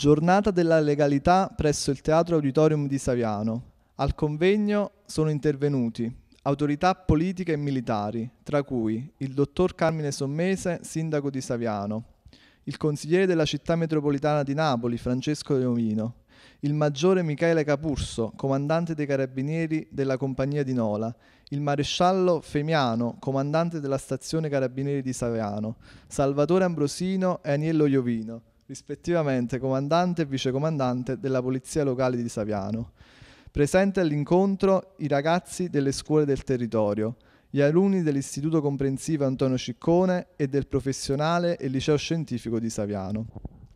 Giornata della legalità presso il Teatro Auditorium di Saviano. Al convegno sono intervenuti autorità politiche e militari, tra cui il dottor Carmine Sommese, sindaco di Saviano, il consigliere della città metropolitana di Napoli, Francesco De Omino, il maggiore Michele Capurso, comandante dei carabinieri della compagnia di Nola, il maresciallo Femiano, comandante della stazione carabinieri di Saviano, Salvatore Ambrosino e Aniello Iovino, rispettivamente comandante e vicecomandante della Polizia Locale di Saviano. Presente all'incontro i ragazzi delle scuole del territorio, gli alunni dell'Istituto Comprensivo Antonio Ciccone e del Professionale e Liceo Scientifico di Saviano.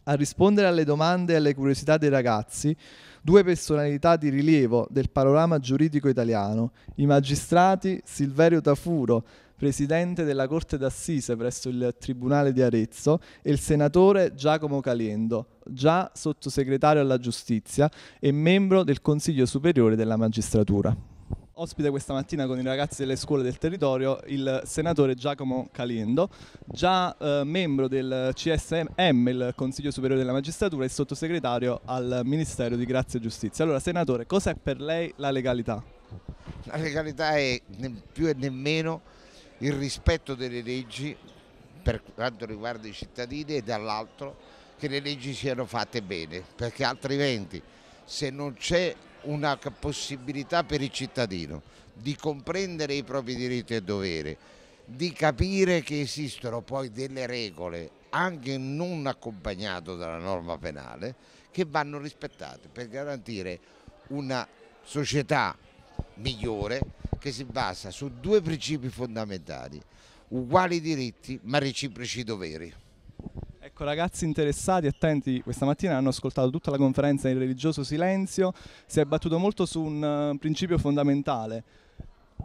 A rispondere alle domande e alle curiosità dei ragazzi, due personalità di rilievo del panorama giuridico italiano, i magistrati Silverio Tafuro, presidente della Corte d'Assise presso il Tribunale di Arezzo, e il senatore Giacomo Caliendo, già sottosegretario alla giustizia e membro del Consiglio Superiore della Magistratura. Ospite questa mattina con i ragazzi delle scuole del territorio il senatore Giacomo Caliendo, già eh, membro del CSM, il Consiglio Superiore della Magistratura, e sottosegretario al Ministero di Grazia e Giustizia. Allora, senatore, cos'è per lei la legalità? La legalità è né più e nemmeno il rispetto delle leggi per quanto riguarda i cittadini e dall'altro che le leggi siano fatte bene, perché altrimenti se non c'è una possibilità per il cittadino di comprendere i propri diritti e doveri, di capire che esistono poi delle regole, anche non accompagnato dalla norma penale, che vanno rispettate per garantire una società migliore che si basa su due principi fondamentali, uguali diritti ma reciproci doveri sacco ragazzi interessati e attenti questa mattina hanno ascoltato tutta la conferenza in religioso silenzio, si è battuto molto su un uh, principio fondamentale,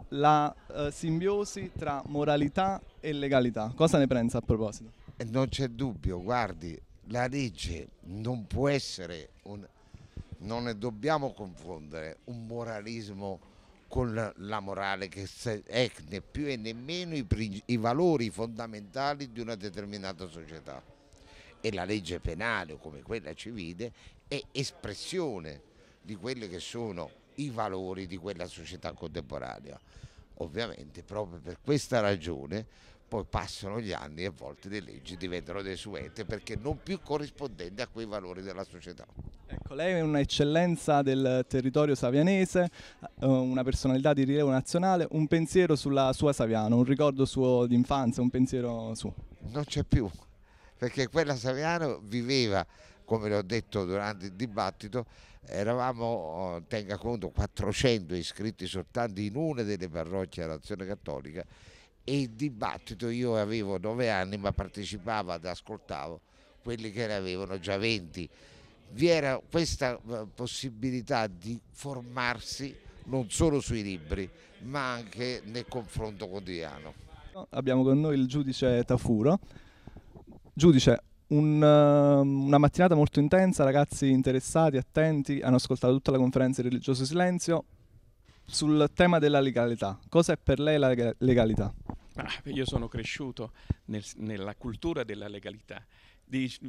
la uh, simbiosi tra moralità e legalità. Cosa ne pensa a proposito? Eh, non c'è dubbio, guardi, la legge non può essere un... non ne dobbiamo confondere un moralismo con la morale che è né più e nemmeno i, i valori fondamentali di una determinata società e la legge penale come quella civile è espressione di quelli che sono i valori di quella società contemporanea. Ovviamente proprio per questa ragione poi passano gli anni e a volte le leggi diventano desuete perché non più corrispondenti a quei valori della società. Ecco, lei è un'eccellenza del territorio savianese, eh, una personalità di rilievo nazionale, un pensiero sulla sua Saviano, un ricordo suo d'infanzia, un pensiero suo. Non c'è più, perché quella Saviano viveva, come l'ho detto durante il dibattito, eravamo, oh, tenga conto, 400 iscritti soltanto in una delle parrocchie dell'Azione Cattolica e il dibattito io avevo 9 anni ma partecipavo ad ascoltavo quelli che ne avevano già 20. Vi era questa eh, possibilità di formarsi non solo sui libri ma anche nel confronto quotidiano. Abbiamo con noi il giudice Tafuro Giudice, un, eh, una mattinata molto intensa, ragazzi interessati, attenti, hanno ascoltato tutta la conferenza di religioso silenzio sul tema della legalità. Cosa è per lei la legalità? Ah, io sono cresciuto nel, nella cultura della legalità.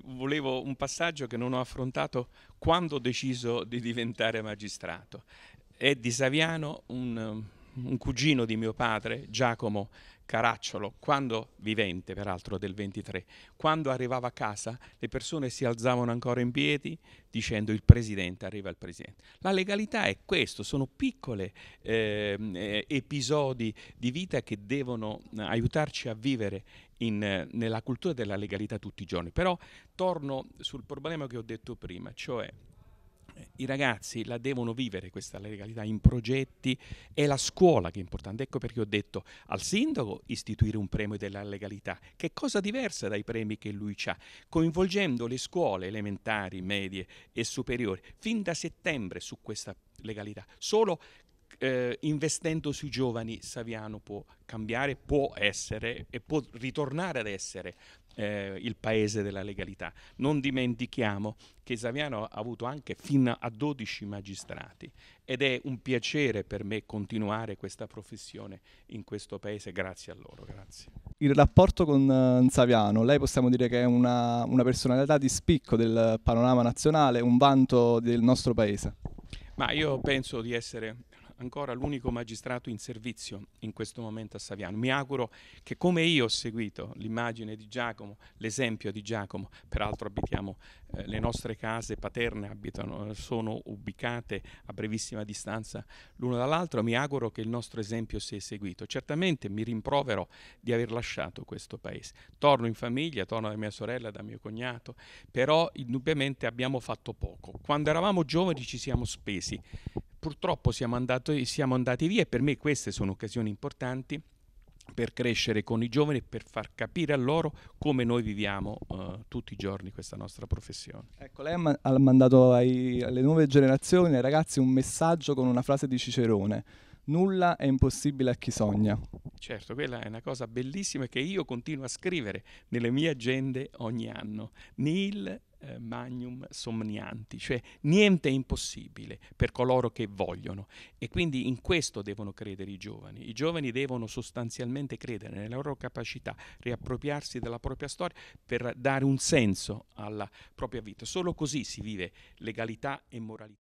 volevo un passaggio che non ho affrontato quando ho deciso di diventare magistrato. È di Saviano un, un cugino di mio padre, Giacomo, Caracciolo, quando, vivente peraltro del 23, quando arrivava a casa le persone si alzavano ancora in piedi dicendo il presidente, arriva il presidente. La legalità è questo, sono piccoli ehm, eh, episodi di vita che devono eh, aiutarci a vivere in, nella cultura della legalità tutti i giorni. Però torno sul problema che ho detto prima, cioè i ragazzi la devono vivere questa legalità in progetti, è la scuola che è importante. Ecco perché ho detto al sindaco istituire un premio della legalità, che è cosa diversa dai premi che lui ha, coinvolgendo le scuole elementari, medie e superiori, fin da settembre su questa legalità. Solo eh, investendo sui giovani Saviano può cambiare, può essere e può ritornare ad essere eh, il paese della legalità. Non dimentichiamo che Saviano ha avuto anche fino a 12 magistrati ed è un piacere per me continuare questa professione in questo paese grazie a loro. Grazie. Il rapporto con eh, Saviano, lei possiamo dire che è una, una personalità di spicco del panorama nazionale, un vanto del nostro paese. Ma io penso di essere ancora l'unico magistrato in servizio in questo momento a Saviano. Mi auguro che come io ho seguito l'immagine di Giacomo, l'esempio di Giacomo, peraltro abitiamo, eh, le nostre case paterne abitano, sono ubicate a brevissima distanza l'uno dall'altro, mi auguro che il nostro esempio sia seguito. Certamente mi rimprovero di aver lasciato questo paese. Torno in famiglia, torno da mia sorella, da mio cognato, però indubbiamente abbiamo fatto poco. Quando eravamo giovani ci siamo spesi purtroppo siamo, andato, siamo andati via e per me queste sono occasioni importanti per crescere con i giovani e per far capire a loro come noi viviamo uh, tutti i giorni questa nostra professione. Ecco, lei ha, ha mandato ai- alle nuove generazioni, ai ragazzi, un messaggio con una frase di Cicerone. Nulla è impossibile a chi sogna. Certo, quella è una cosa bellissima che io continuo a scrivere nelle mie agende ogni anno. Nil eh, magnum somnianti, cioè niente è impossibile per coloro che vogliono. E quindi in questo devono credere i giovani. I giovani devono sostanzialmente credere nella loro capacità, riappropriarsi della propria storia per dare un senso alla propria vita. Solo così si vive legalità e moralità.